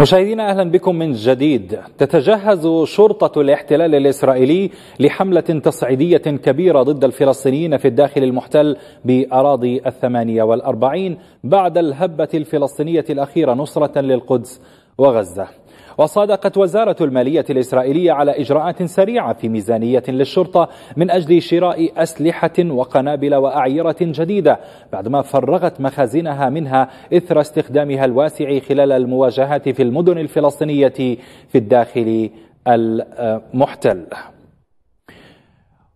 مشاهدينا اهلا بكم من جديد تتجهز شرطه الاحتلال الاسرائيلي لحمله تصعيديه كبيره ضد الفلسطينيين في الداخل المحتل باراضي الثمانيه والاربعين بعد الهبه الفلسطينيه الاخيره نصره للقدس وغزه وصادقت وزارة المالية الإسرائيلية على إجراءات سريعة في ميزانية للشرطة من أجل شراء أسلحة وقنابل وأعيرة جديدة بعدما فرغت مخازنها منها إثر استخدامها الواسع خلال المواجهات في المدن الفلسطينية في الداخل المحتل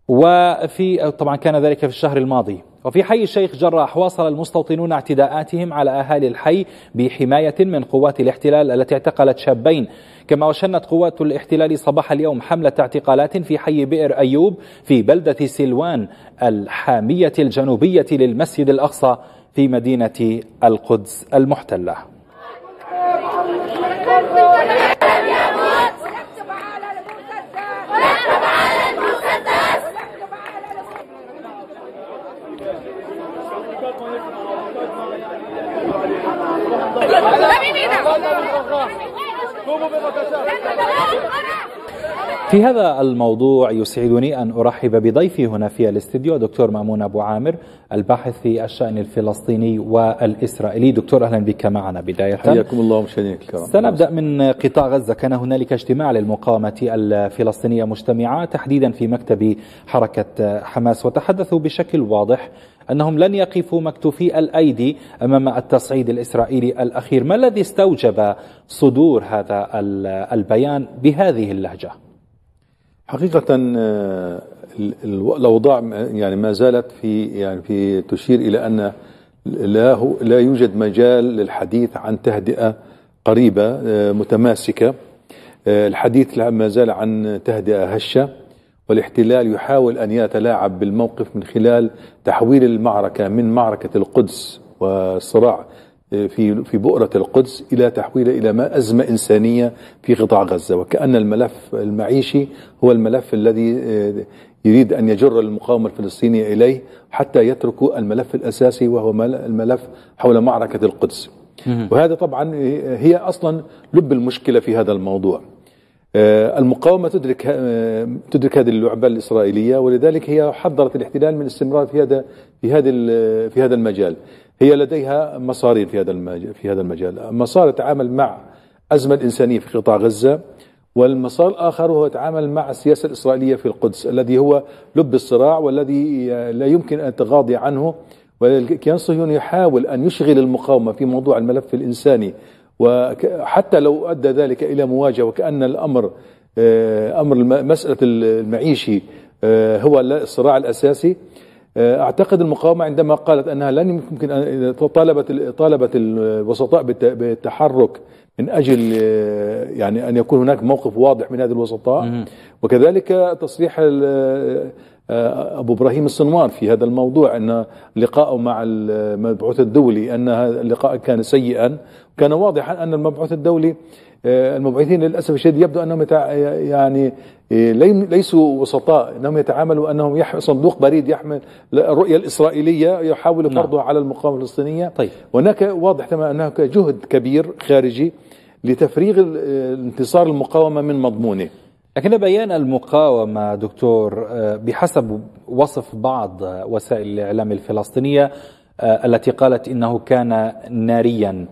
وفي طبعا كان ذلك في الشهر الماضي وفي حي الشيخ جراح واصل المستوطنون اعتداءاتهم على أهالي الحي بحماية من قوات الاحتلال التي اعتقلت شابين كما وشنت قوات الاحتلال صباح اليوم حملة اعتقالات في حي بئر أيوب في بلدة سلوان الحامية الجنوبية للمسجد الأقصى في مدينة القدس المحتلة في هذا الموضوع يسعدني أن أرحب بضيفي هنا في الاستديو دكتور مأمون أبو عامر الباحث في الشأن الفلسطيني والإسرائيلي دكتور أهلا بك معنا بداية حياكم الله مشاهدينا الكرام سنبدأ من قطاع غزة كان هنالك اجتماع للمقاومة الفلسطينية مجتمعة تحديدا في مكتب حركة حماس وتحدثوا بشكل واضح أنهم لن يقفوا مكتوفي الأيدي أمام التصعيد الإسرائيلي الأخير ما الذي استوجب صدور هذا البيان بهذه اللهجة؟ حقيقة آه، الأوضاع يعني ما زالت في يعني في تشير إلى أن لا لا يوجد مجال للحديث عن تهدئة قريبة آه، متماسكة آه، الحديث ما زال عن تهدئة هشة والاحتلال يحاول أن يتلاعب بالموقف من خلال تحويل المعركة من معركة القدس والصراع آه، في في بؤرة القدس إلى تحويله إلى ما أزمة إنسانية في قطاع غزة وكأن الملف المعيشي هو الملف الذي آه، يريد أن يجر المقاومة الفلسطينية إليه حتى يتركوا الملف الأساسي وهو الملف حول معركة القدس وهذا طبعا آه، هي أصلا لب المشكلة في هذا الموضوع آه، المقاومة تدرك آه، تدرك هذه اللعبة الإسرائيلية ولذلك هي حذرت الاحتلال من الاستمرار في هذا في هذا في هذا المجال هي لديها مصارين في هذا المجال في هذا المجال مسار يتعامل مع أزمة إنسانية في قطاع غزة والمسار الآخر هو يتعامل مع السياسة الإسرائيلية في القدس الذي هو لب الصراع والذي لا يمكن أن تغاضي عنه والكيان الصهيوني يحاول أن يشغل المقاومة في موضوع الملف الإنساني وحتى لو أدى ذلك إلى مواجهة وكأن الأمر آه، أمر مسألة المعيشي آه، هو الصراع الأساسي آه، اعتقد المقاومه عندما قالت انها لن يمكن ان طالبت طالبت الوسطاء بالتحرك من اجل يعني ان يكون هناك موقف واضح من هذه الوسطاء وكذلك تصريح آه، ابو ابراهيم السنوار في هذا الموضوع ان لقائه مع المبعوث الدولي ان اللقاء كان سيئا كان واضحا ان المبعوث الدولي آه، المبعوثين للاسف الشديد يبدو انهم يعني آه، ليسوا وسطاء انهم يتعاملوا انهم يح... صندوق بريد يحمل الرؤيه الاسرائيليه يحاول فرضها نعم. على المقاومه الفلسطينيه طيب. وهناك واضح تماما هناك جهد كبير خارجي لتفريغ انتصار المقاومه من مضمونه لكن بيان المقاومة دكتور آه، بحسب وصف بعض آه، وسائل الإعلام الفلسطينية آه، التي قالت إنه كان ناريا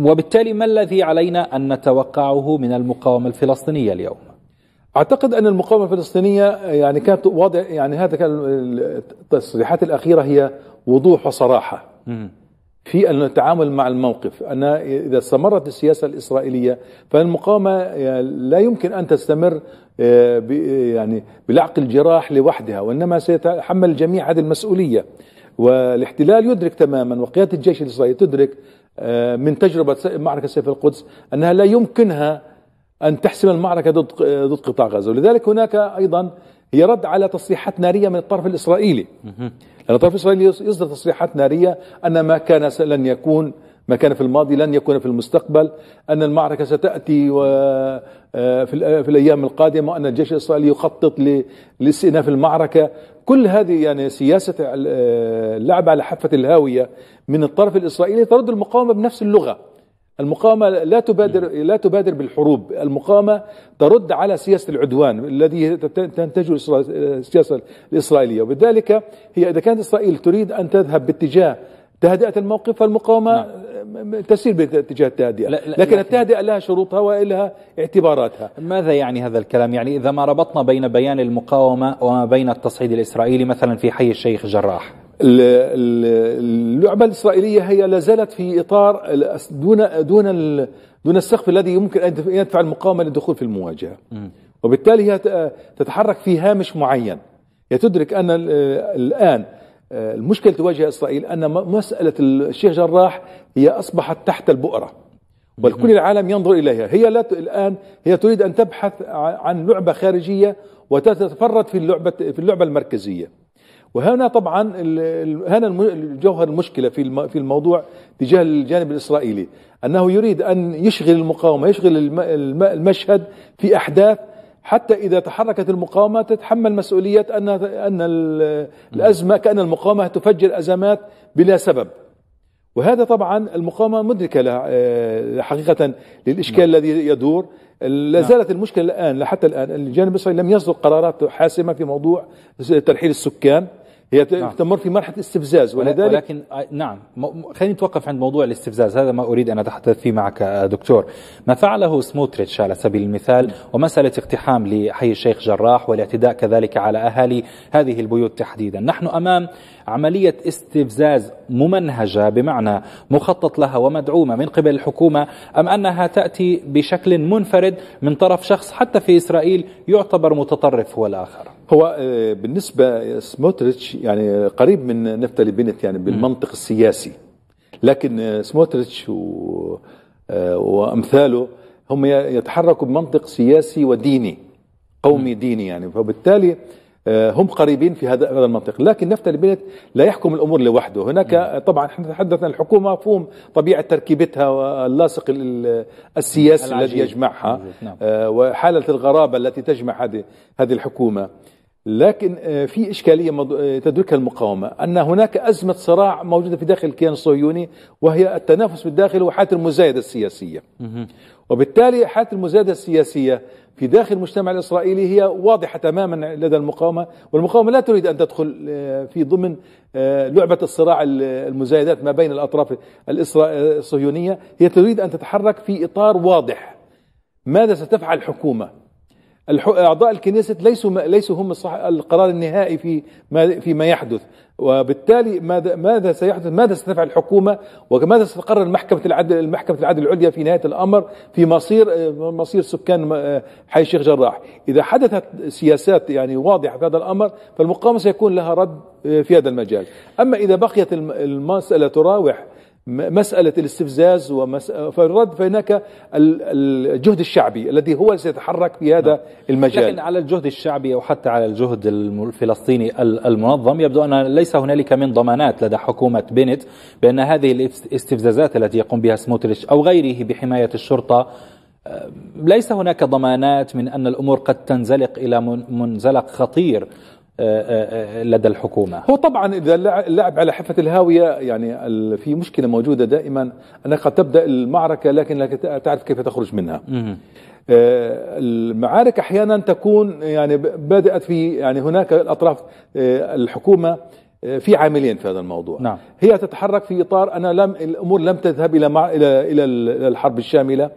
وبالتالي ما الذي علينا أن نتوقعه من المقاومة الفلسطينية اليوم؟ اعتقد ان المقاومه الفلسطينيه يعني كانت واضح يعني هذا كان التصريحات الاخيره هي وضوح وصراحه في أن نتعامل مع الموقف ان إذا استمرت السياسة الإسرائيلية فالمقاومة يعني لا يمكن أن تستمر آه، يعني بلعق الجراح لوحدها وإنما سيتحمل الجميع هذه المسؤولية والاحتلال يدرك تماما وقيادة الجيش الإسرائيلي تدرك آه، من تجربة معركة سيف القدس أنها لا يمكنها أن تحسم المعركة ضد ضد قطاع غزة ولذلك هناك أيضا هي رد على تصريحات نارية من الطرف الإسرائيلي لأن الطرف الإسرائيلي يصدر تصريحات نارية أن ما كان لن يكون ما كان في الماضي لن يكون في المستقبل أن المعركة ستأتي و آه، في الأيام القادمة وأن الجيش الإسرائيلي يخطط لاستئناف المعركة كل هذه يعني سياسة آه، اللعب على حافة الهاوية من الطرف الإسرائيلي ترد المقاومة بنفس اللغة المقاومة لا تبادر نعم. لا تبادر بالحروب، المقاومة ترد على سياسة العدوان الذي تنتجه السياسة الإسرائيلية، وبذلك هي إذا كانت إسرائيل تريد أن تذهب باتجاه تهدئة الموقف فالمقاومة نعم. تسير باتجاه التهدئة لا لا لكن التهدئة لها شروطها ولها اعتباراتها ماذا يعني هذا الكلام؟ يعني إذا ما ربطنا بين بيان المقاومة وما بين التصعيد الإسرائيلي مثلا في حي الشيخ جراح اللعبة الإسرائيلية هي لا زالت في إطار دون دون دون السقف الذي يمكن أن يدفع المقاومة للدخول في المواجهة وبالتالي هي تتحرك في هامش معين هي تدرك أن الآن آه، المشكلة تواجه إسرائيل أن مسألة الشيخ جراح هي أصبحت تحت البؤرة والكل العالم ينظر إليها هي لا الآن هي تريد أن تبحث عن لعبة خارجية وتتفرد في اللعبة في اللعبة المركزية وهنا طبعا هنا جوهر المشكله في في الموضوع تجاه الجانب الاسرائيلي انه يريد ان يشغل المقاومه يشغل المشهد في احداث حتى اذا تحركت المقاومه تتحمل مسؤوليه ان ان الازمه كان المقاومه تفجر ازمات بلا سبب وهذا طبعا المقاومه مدركه آه، حقيقه للاشكال نعم. الذي يدور لا نعم. زالت نعم. المشكله الان لحتى الان الجانب الاسرائيلي لم يصدر قرارات حاسمه في موضوع ترحيل السكان هي نعم. تمر في مرحله استفزاز ولذلك ولكن نعم خلينا نتوقف عند موضوع الاستفزاز هذا ما اريد ان اتحدث فيه معك آه، دكتور ما فعله سموتريتش على سبيل المثال ومساله اقتحام لحي الشيخ جراح والاعتداء كذلك على اهالي هذه البيوت تحديدا نحن امام عمليه استفزاز ممنهجه بمعنى مخطط لها ومدعومه من قبل الحكومه ام انها تاتي بشكل منفرد من طرف شخص حتى في اسرائيل يعتبر متطرف هو الاخر هو آه، بالنسبة سموتريتش يعني قريب من نفتالي بنت يعني بالمنطق السياسي لكن آه، سموتريتش و آه، وأمثاله هم يتحركوا بمنطق سياسي وديني قومي ديني يعني فبالتالي آه، هم قريبين في هذا هذا المنطق لكن نفتري بنت لا يحكم الامور لوحده هناك نعم. طبعا احنا تحدثنا الحكومه مفهوم طبيعه تركيبتها واللاصق السياسي الذي يجمعها نعم. آه، وحاله الغرابه التي تجمع هذه هذه الحكومه لكن آه، في إشكالية تدركها المقاومة أن هناك أزمة صراع موجودة في داخل الكيان الصهيوني وهي التنافس بالداخل وحالة المزايدة السياسية وبالتالي حالة المزايدة السياسية في داخل المجتمع الإسرائيلي هي واضحة تماما لدى المقاومة والمقاومة لا تريد أن تدخل آه، في ضمن آه، لعبة الصراع المزايدات ما بين الأطراف الصهيونية هي تريد أن تتحرك في إطار واضح ماذا ستفعل الحكومة أعضاء الكنيسة ليسوا ليسوا هم الصح القرار النهائي في ما في ما يحدث وبالتالي ماذا ماذا سيحدث ماذا ستفعل الحكومه وماذا ستقرر محكمه العدل محكمه العدل العليا في نهايه الامر في مصير مصير سكان حي الشيخ جراح اذا حدثت سياسات يعني واضحه في هذا الامر فالمقاومه سيكون لها رد في هذا المجال اما اذا بقيت المساله تراوح مسألة الاستفزاز فالرد فهناك الجهد الشعبي الذي هو سيتحرك في هذا نعم. المجال لكن على الجهد الشعبي أو حتى على الجهد الفلسطيني المنظم يبدو أن ليس هنالك من ضمانات لدى حكومة بنت بأن هذه الاستفزازات التي يقوم بها سموتريتش أو غيره بحماية الشرطة ليس هناك ضمانات من أن الأمور قد تنزلق إلى منزلق خطير آه، آه، آه، لدى الحكومة هو طبعا إذا اللعب على حافة الهاوية يعني في مشكلة موجودة دائما أنك قد تبدأ المعركة لكن لا تعرف كيف تخرج منها المعارك أحيانا تكون يعني بدأت في يعني هناك الأطراف الحكومة في عاملين في هذا الموضوع نعم. هي تتحرك في إطار أنا لم الأمور لم تذهب إلى مع إلى إلى الحرب الشاملة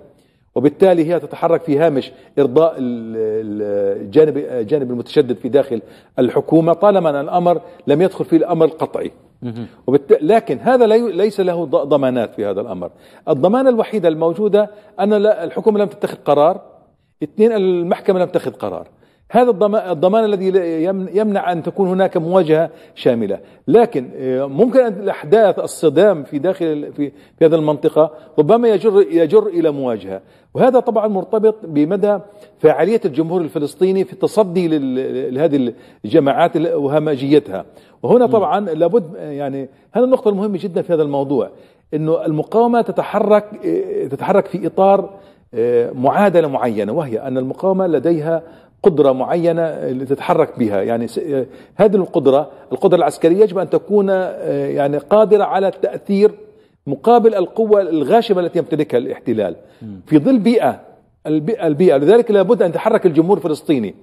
وبالتالي هي تتحرك في هامش ارضاء الجانب الجانب المتشدد في داخل الحكومه طالما ان الامر لم يدخل فيه الامر القطعي لكن هذا ليس له ضمانات في هذا الامر الضمانه الوحيده الموجوده ان الحكومه لم تتخذ قرار اثنين المحكمه لم تتخذ قرار هذا الضمان الذي يمنع أن تكون هناك مواجهة شاملة لكن آه، ممكن أن الأحداث الصدام في داخل في, في هذه المنطقة ربما يجر, يجر إلى مواجهة وهذا طبعا مرتبط بمدى فعالية الجمهور الفلسطيني في التصدي لهذه الجماعات وهمجيتها وهنا طبعا لابد يعني هذه النقطة المهمة جدا في هذا الموضوع أنه المقاومة تتحرك آه، تتحرك في إطار آه، معادلة معينة وهي أن المقاومة لديها قدرة معينة لتتحرك بها يعني آه، هذه القدرة القدرة العسكرية يجب أن تكون آه، يعني قادرة على التأثير مقابل القوة الغاشمة التي يمتلكها الاحتلال في ظل بيئة البيئة, البيئة لذلك لابد أن يتحرك الجمهور الفلسطيني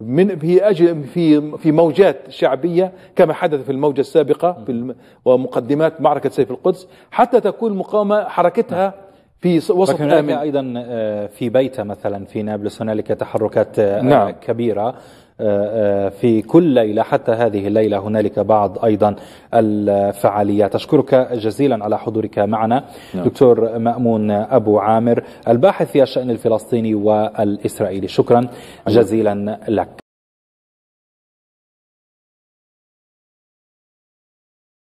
من في أجل في في موجات شعبية كما حدث في الموجة السابقة في ومقدمات معركة سيف القدس حتى تكون المقاومة حركتها نعم. في وسط هناك آمن ايضا آه، في بيتا مثلا في نابلس هنالك تحركات آه، نعم. كبيره آه، في كل ليله حتى هذه الليله هنالك بعض ايضا الفعاليات اشكرك جزيلا على حضورك معنا نعم. دكتور مامون ابو عامر الباحث في الشان الفلسطيني والاسرائيلي شكرا جزيلا لك